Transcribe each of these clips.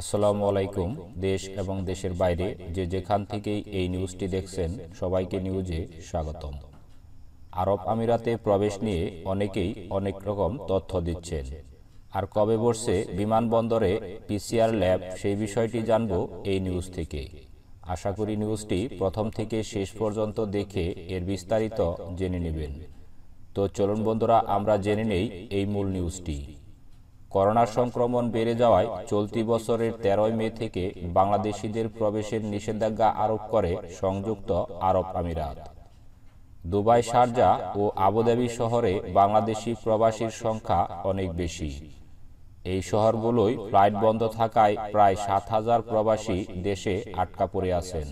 আসসালামু আলাইকুম দেশ এবং দেশের বাইরে যে যেখান থেকেই এই নিউজটি দেখছেন সবাইকে নিউজে স্বাগতম আরব আমিরাতে প্রবেশ নিয়ে অনেকেই অনেক রকম তথ্য দিচ্ছেন আর কবে বসছে বিমানবন্দরে পিসিআর ল্যাব সেই বিষয়টি জানব এই নিউজ থেকে আশা করি নিউজটি প্রথম থেকে শেষ পর্যন্ত দেখে এর বিস্তারিত জেনে নেবেন তো চলুন বন্ধুরা আমরা জেনে নেই এই মূল নিউজটি করোনার সংক্রমণ বেড়ে যাওয়ায় চলতি বছরের তেরোই মে থেকে বাংলাদেশিদের প্রবেশের নিষেধাজ্ঞা আরোপ করে সংযুক্ত আরব আমিরাত দুবাই শারজা ও আবুধাবি শহরে বাংলাদেশি প্রবাসীর সংখ্যা অনেক বেশি এই শহরগুলোই ফ্লাইট বন্ধ থাকায় প্রায় সাত হাজার প্রবাসী দেশে আটকা পড়ে আছেন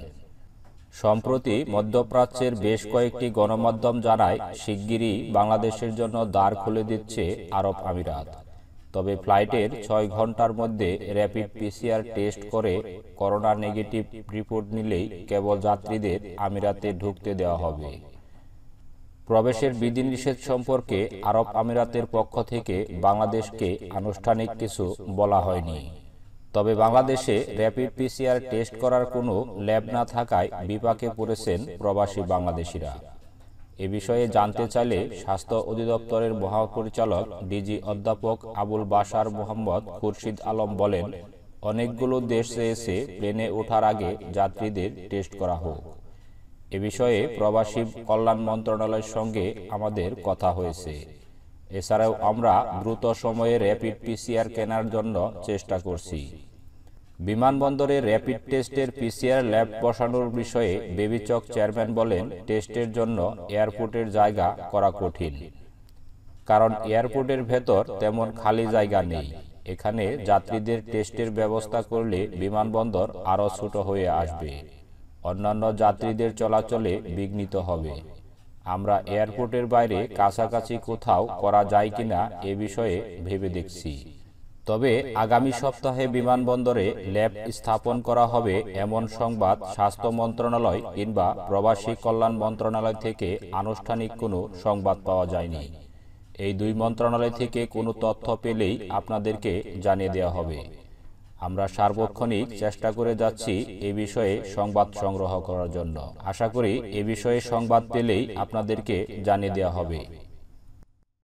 সম্প্রতি মধ্যপ্রাচ্যের বেশ কয়েকটি গণমাধ্যম জানায় শিগগিরই বাংলাদেশের জন্য দ্বার খুলে দিচ্ছে আরব আমিরাত তবে ফ্লাইটের ছয় ঘন্টার মধ্যে র্যাপিড পিসিআর টেস্ট করে করোনা নেগেটিভ রিপোর্ট নিলেই কেবল যাত্রীদের আমিরাতে ঢুকতে দেওয়া হবে প্রবেশের বিধিনিষেধ সম্পর্কে আরব আমিরাতের পক্ষ থেকে বাংলাদেশকে আনুষ্ঠানিক কিছু বলা হয়নি তবে বাংলাদেশে র্যাপিড পিসিআর টেস্ট করার কোনো ল্যাব না থাকায় বিপাকে পড়েছেন প্রবাসী বাংলাদেশিরা এ বিষয়ে জানতে চাইলে স্বাস্থ্য অধিদপ্তরের মহাপরিচালক ডিজি অধ্যাপক আবুল বাশার মোহাম্মদ খুরশিদ আলম বলেন অনেকগুলো দেশ এসে প্লেনে ওঠার আগে যাত্রীদের টেস্ট করা হোক এ বিষয়ে প্রবাসী কল্যাণ মন্ত্রণালয়ের সঙ্গে আমাদের কথা হয়েছে এছাড়াও আমরা দ্রুত সময়ে র্যাপিড পিসিআর কেনার জন্য চেষ্টা করছি বিমানবন্দরে র্যাপিড টেস্টের পিসিআর ল্যাব বসানোর বিষয়ে বেবিচক চেয়ারম্যান বলেন টেস্টের জন্য এয়ারপোর্টের জায়গা করা কঠিন কারণ এয়ারপোর্টের ভেতর তেমন খালি জায়গা নেই এখানে যাত্রীদের টেস্টের ব্যবস্থা করলে বিমানবন্দর আরও ছোট হয়ে আসবে অন্যান্য যাত্রীদের চলাচলে বিঘ্নিত হবে আমরা এয়ারপোর্টের বাইরে কাছাকাছি কোথাও করা যায় কিনা এ বিষয়ে ভেবে দেখছি তবে আগামী সপ্তাহে বিমানবন্দরে ল্যাব স্থাপন করা হবে এমন সংবাদ স্বাস্থ্য মন্ত্রণালয় কিংবা প্রবাসী কল্যাণ মন্ত্রণালয় থেকে আনুষ্ঠানিক কোনো সংবাদ পাওয়া যায়নি এই দুই মন্ত্রণালয় থেকে কোনো তথ্য পেলেই আপনাদেরকে জানিয়ে দেওয়া হবে আমরা সার্বক্ষণিক চেষ্টা করে যাচ্ছি এ বিষয়ে সংবাদ সংগ্রহ করার জন্য আশা করি এ বিষয়ে সংবাদ পেলেই আপনাদেরকে জানিয়ে দেওয়া হবে